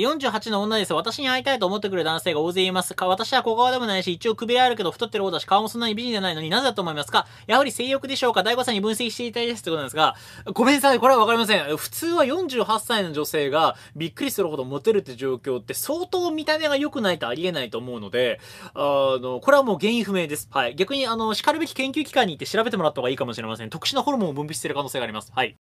48の女です。私に会いたいと思ってくる男性が大勢います。か私は小顔でもないし、一応首あるけど太ってる方だし、顔もそんなに美人じゃないのになぜだと思いますかやはり性欲でしょうか大悟さんに分析していただいですってことなんですが、ごめんなさい、これはわかりません。普通は48歳の女性がびっくりするほどモテるって状況って相当見た目が良くないとありえないと思うので、あの、これはもう原因不明です。はい。逆に、あの、叱るべき研究機関に行って調べてもらった方がいいかもしれません。特殊なホルモンを分泌してる可能性があります。はい。